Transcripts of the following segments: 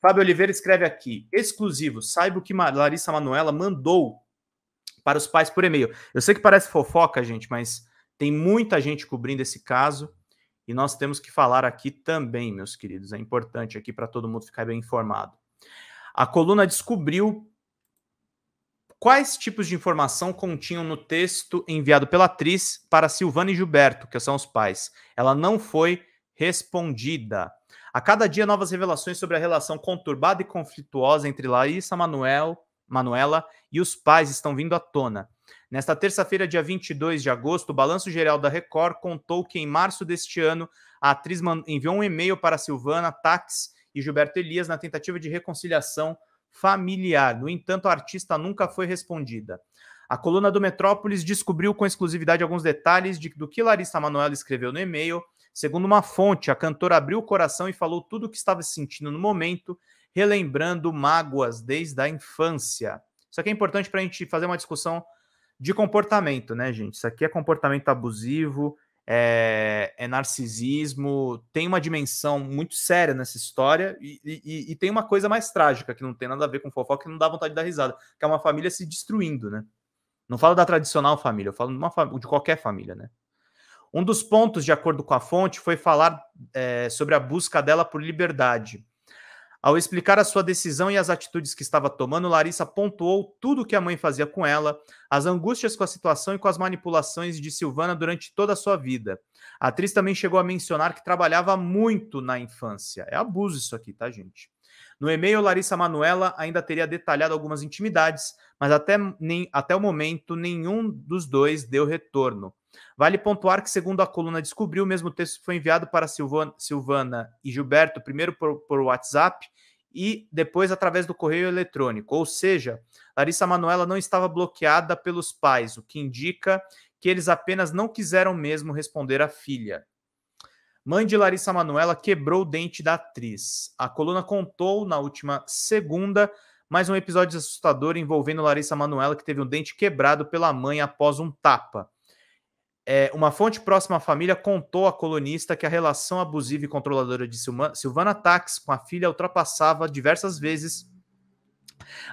Fábio Oliveira escreve aqui, exclusivo, saiba o que Larissa Manuela mandou para os pais por e-mail. Eu sei que parece fofoca, gente, mas tem muita gente cobrindo esse caso e nós temos que falar aqui também, meus queridos. É importante aqui para todo mundo ficar bem informado. A coluna descobriu quais tipos de informação continham no texto enviado pela atriz para Silvana e Gilberto, que são os pais. Ela não foi respondida. A cada dia, novas revelações sobre a relação conturbada e conflituosa entre Larissa Manuel, Manuela e os pais estão vindo à tona. Nesta terça-feira, dia 22 de agosto, o Balanço Geral da Record contou que em março deste ano, a atriz enviou um e-mail para Silvana, Tax e Gilberto Elias na tentativa de reconciliação familiar. No entanto, a artista nunca foi respondida. A coluna do Metrópolis descobriu com exclusividade alguns detalhes de, do que Larissa Manoela escreveu no e-mail, Segundo uma fonte, a cantora abriu o coração e falou tudo o que estava sentindo no momento, relembrando mágoas desde a infância. Isso aqui é importante para a gente fazer uma discussão de comportamento, né, gente? Isso aqui é comportamento abusivo, é, é narcisismo, tem uma dimensão muito séria nessa história e, e, e, tem uma coisa mais trágica que não tem nada a ver com fofoca, que não dá vontade de dar risada, que é uma família se destruindo, né? Não falo da tradicional família, eu falo de, uma, de qualquer família, né? Um dos pontos, de acordo com a fonte, foi falar é, sobre a busca dela por liberdade. Ao explicar a sua decisão e as atitudes que estava tomando, Larissa pontuou tudo o que a mãe fazia com ela, as angústias com a situação e com as manipulações de Silvana durante toda a sua vida. A atriz também chegou a mencionar que trabalhava muito na infância. É abuso isso aqui, tá, gente? No e-mail, Larissa Manuela ainda teria detalhado algumas intimidades, mas até, nem, até o momento nenhum dos dois deu retorno. Vale pontuar que, segundo a coluna Descobriu, o mesmo texto foi enviado para Silvana, Silvana e Gilberto, primeiro por, por WhatsApp e depois através do correio eletrônico. Ou seja, Larissa Manuela não estava bloqueada pelos pais, o que indica que eles apenas não quiseram mesmo responder à filha. Mãe de Larissa Manuela quebrou o dente da atriz. A coluna contou na última segunda mais um episódio assustador envolvendo Larissa Manuela, que teve um dente quebrado pela mãe após um tapa. É, uma fonte próxima à família contou à colunista que a relação abusiva e controladora de Silvana Tax com a filha ultrapassava diversas vezes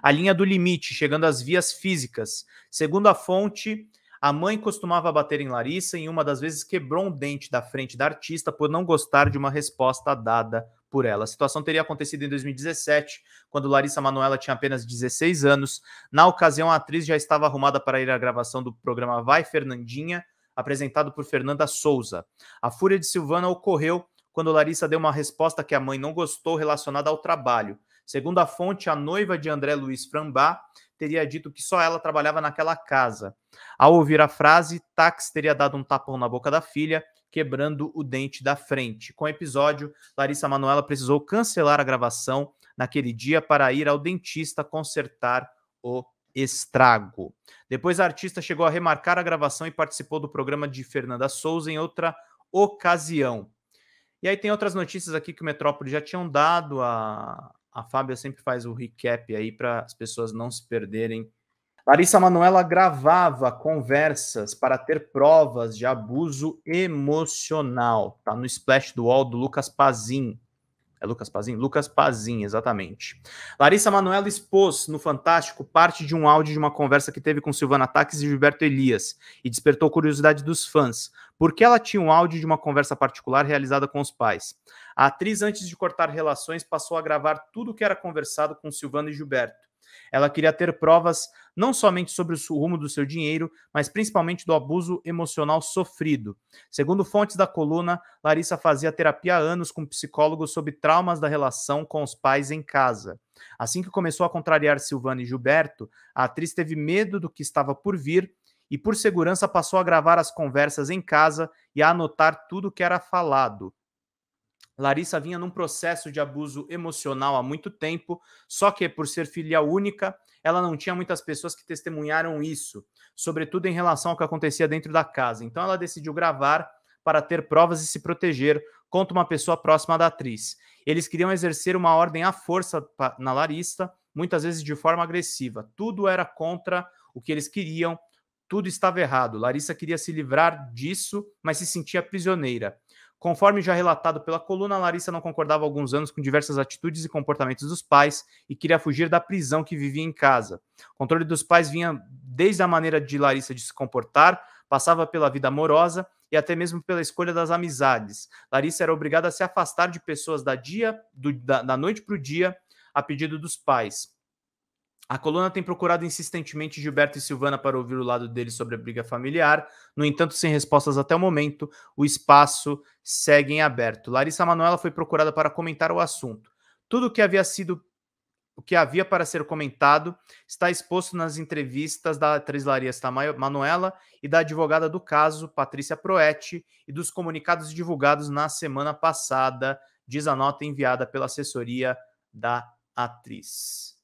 a linha do limite, chegando às vias físicas. Segundo a fonte, a mãe costumava bater em Larissa e em uma das vezes quebrou um dente da frente da artista por não gostar de uma resposta dada por ela. A situação teria acontecido em 2017, quando Larissa Manoela tinha apenas 16 anos. Na ocasião, a atriz já estava arrumada para ir à gravação do programa Vai Fernandinha, apresentado por Fernanda Souza. A fúria de Silvana ocorreu quando Larissa deu uma resposta que a mãe não gostou relacionada ao trabalho. Segundo a fonte, a noiva de André Luiz Frambá teria dito que só ela trabalhava naquela casa. Ao ouvir a frase, Tax teria dado um tapão na boca da filha, quebrando o dente da frente. Com o episódio, Larissa Manoela precisou cancelar a gravação naquele dia para ir ao dentista consertar o estrago. Depois a artista chegou a remarcar a gravação e participou do programa de Fernanda Souza em outra ocasião. E aí tem outras notícias aqui que o Metrópole já tinham dado. A, a Fábia sempre faz o recap aí para as pessoas não se perderem. Larissa Manoela gravava conversas para ter provas de abuso emocional. Tá no splash do UOL do Lucas Pazin. É Lucas Pazin? Lucas Pazin, exatamente. Larissa Manoela expôs no Fantástico parte de um áudio de uma conversa que teve com Silvana Taques e Gilberto Elias e despertou curiosidade dos fãs, Por que ela tinha um áudio de uma conversa particular realizada com os pais. A atriz, antes de cortar relações, passou a gravar tudo o que era conversado com Silvana e Gilberto. Ela queria ter provas não somente sobre o rumo do seu dinheiro, mas principalmente do abuso emocional sofrido. Segundo fontes da coluna, Larissa fazia terapia há anos com psicólogos sobre traumas da relação com os pais em casa. Assim que começou a contrariar Silvana e Gilberto, a atriz teve medo do que estava por vir e, por segurança, passou a gravar as conversas em casa e a anotar tudo que era falado. Larissa vinha num processo de abuso emocional há muito tempo, só que por ser filha única, ela não tinha muitas pessoas que testemunharam isso, sobretudo em relação ao que acontecia dentro da casa. Então ela decidiu gravar para ter provas e se proteger, contra uma pessoa próxima da atriz. Eles queriam exercer uma ordem à força na Larissa, muitas vezes de forma agressiva. Tudo era contra o que eles queriam, tudo estava errado. Larissa queria se livrar disso, mas se sentia prisioneira. Conforme já relatado pela coluna, Larissa não concordava há alguns anos com diversas atitudes e comportamentos dos pais e queria fugir da prisão que vivia em casa. O controle dos pais vinha desde a maneira de Larissa de se comportar, passava pela vida amorosa e até mesmo pela escolha das amizades. Larissa era obrigada a se afastar de pessoas da dia, do, da, da noite para o dia, a pedido dos pais. A coluna tem procurado insistentemente Gilberto e Silvana para ouvir o lado deles sobre a briga familiar. No entanto, sem respostas até o momento, o espaço segue em aberto. Larissa Manoela foi procurada para comentar o assunto. Tudo o que havia sido o que havia para ser comentado está exposto nas entrevistas da atriz Larissa Manoela e da advogada do caso, Patrícia Proetti, e dos comunicados divulgados na semana passada, diz a nota enviada pela assessoria da atriz.